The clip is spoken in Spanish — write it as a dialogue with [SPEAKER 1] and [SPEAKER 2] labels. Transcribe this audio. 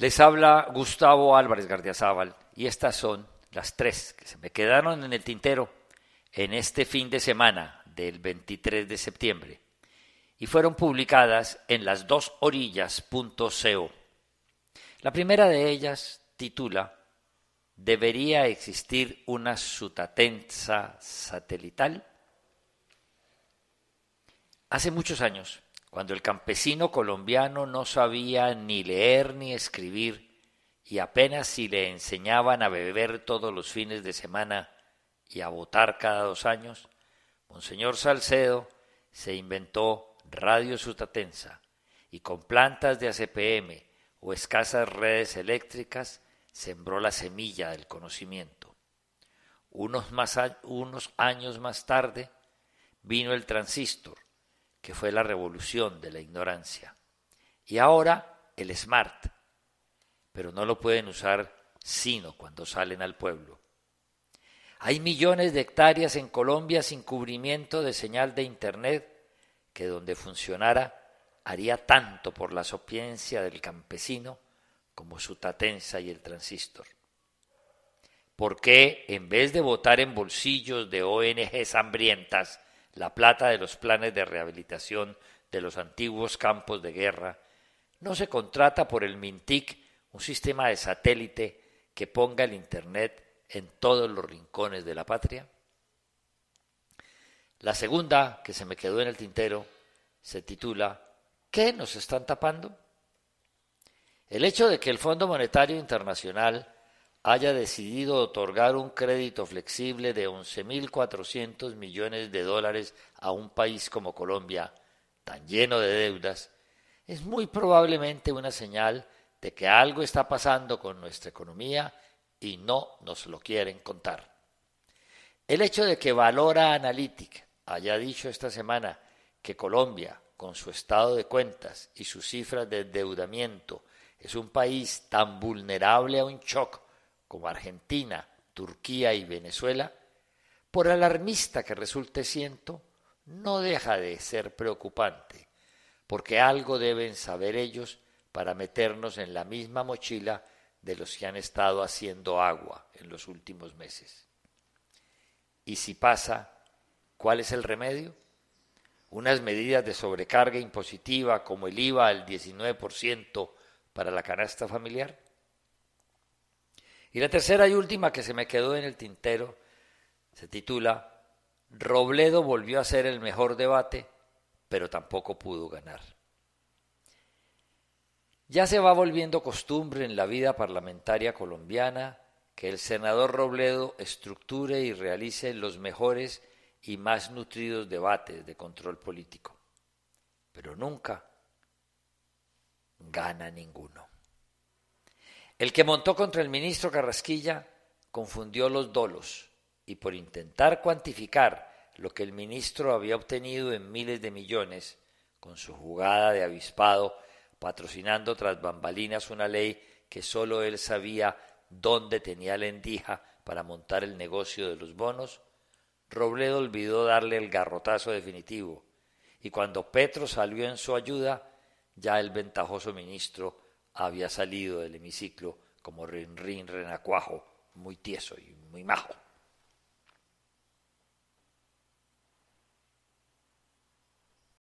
[SPEAKER 1] Les habla Gustavo Álvarez Gardiazabal y estas son las tres que se me quedaron en el tintero en este fin de semana del 23 de septiembre y fueron publicadas en las dos La primera de ellas titula ¿Debería existir una sutatensa satelital? Hace muchos años cuando el campesino colombiano no sabía ni leer ni escribir, y apenas si le enseñaban a beber todos los fines de semana y a votar cada dos años, Monseñor Salcedo se inventó Radio Sutatensa y con plantas de ACPM o escasas redes eléctricas sembró la semilla del conocimiento. Unos, unos años más tarde vino el transistor que fue la revolución de la ignorancia. Y ahora el smart, pero no lo pueden usar sino cuando salen al pueblo. Hay millones de hectáreas en Colombia sin cubrimiento de señal de Internet que donde funcionara haría tanto por la sopiencia del campesino como su tatensa y el transistor. ¿Por qué, en vez de votar en bolsillos de ONGs hambrientas, la plata de los planes de rehabilitación de los antiguos campos de guerra, no se contrata por el MINTIC un sistema de satélite que ponga el Internet en todos los rincones de la patria? La segunda, que se me quedó en el tintero, se titula ¿Qué nos están tapando? El hecho de que el Fondo Monetario Internacional haya decidido otorgar un crédito flexible de 11.400 millones de dólares a un país como Colombia, tan lleno de deudas, es muy probablemente una señal de que algo está pasando con nuestra economía y no nos lo quieren contar. El hecho de que Valora Analytic haya dicho esta semana que Colombia, con su estado de cuentas y sus cifras de endeudamiento, es un país tan vulnerable a un shock como Argentina, Turquía y Venezuela, por alarmista que resulte siento, no deja de ser preocupante, porque algo deben saber ellos para meternos en la misma mochila de los que han estado haciendo agua en los últimos meses. Y si pasa, ¿cuál es el remedio? Unas medidas de sobrecarga impositiva como el IVA al 19% para la canasta familiar y la tercera y última que se me quedó en el tintero se titula Robledo volvió a ser el mejor debate, pero tampoco pudo ganar. Ya se va volviendo costumbre en la vida parlamentaria colombiana que el senador Robledo estructure y realice los mejores y más nutridos debates de control político, pero nunca gana ninguno. El que montó contra el ministro Carrasquilla confundió los dolos y por intentar cuantificar lo que el ministro había obtenido en miles de millones con su jugada de avispado, patrocinando tras bambalinas una ley que sólo él sabía dónde tenía la para montar el negocio de los bonos, Robledo olvidó darle el garrotazo definitivo, y cuando Petro salió en su ayuda, ya el ventajoso ministro había salido del hemiciclo como rin rin renacuajo, muy tieso y muy majo.